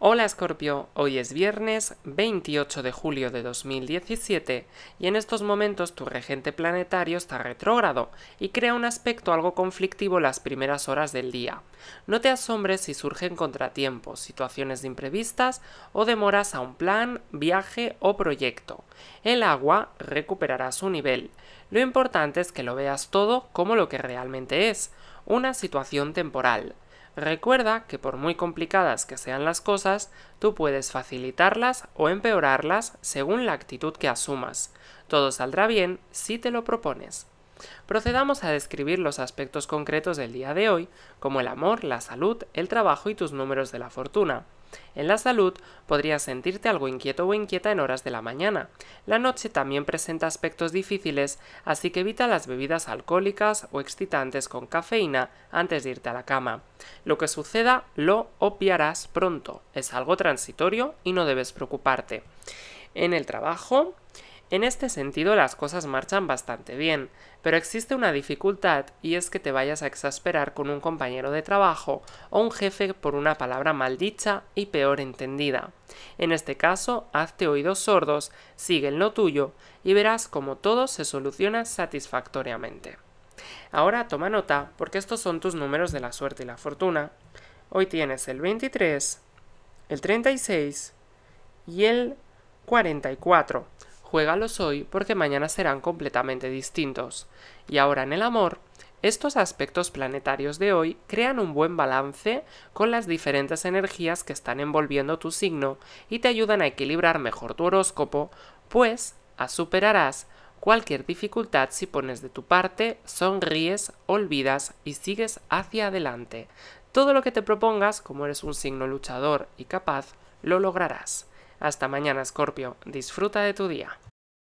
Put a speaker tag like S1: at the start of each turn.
S1: Hola Escorpio, hoy es viernes 28 de julio de 2017 y en estos momentos tu regente planetario está retrógrado y crea un aspecto algo conflictivo las primeras horas del día. No te asombres si surgen contratiempos, situaciones imprevistas o demoras a un plan, viaje o proyecto. El agua recuperará su nivel. Lo importante es que lo veas todo como lo que realmente es, una situación temporal. Recuerda que por muy complicadas que sean las cosas, tú puedes facilitarlas o empeorarlas según la actitud que asumas. Todo saldrá bien si te lo propones. Procedamos a describir los aspectos concretos del día de hoy, como el amor, la salud, el trabajo y tus números de la fortuna. En la salud, podrías sentirte algo inquieto o inquieta en horas de la mañana. La noche también presenta aspectos difíciles, así que evita las bebidas alcohólicas o excitantes con cafeína antes de irte a la cama. Lo que suceda lo obviarás pronto, es algo transitorio y no debes preocuparte. En el trabajo, en este sentido las cosas marchan bastante bien, pero existe una dificultad y es que te vayas a exasperar con un compañero de trabajo o un jefe por una palabra mal dicha y peor entendida. En este caso, hazte oídos sordos, sigue en lo tuyo y verás cómo todo se soluciona satisfactoriamente. Ahora toma nota porque estos son tus números de la suerte y la fortuna. Hoy tienes el 23, el 36 y el 44 juégalos hoy porque mañana serán completamente distintos. Y ahora en el amor, estos aspectos planetarios de hoy crean un buen balance con las diferentes energías que están envolviendo tu signo y te ayudan a equilibrar mejor tu horóscopo, pues a superarás cualquier dificultad si pones de tu parte, sonríes, olvidas y sigues hacia adelante. Todo lo que te propongas, como eres un signo luchador y capaz, lo lograrás. Hasta mañana, Scorpio. Disfruta de tu día.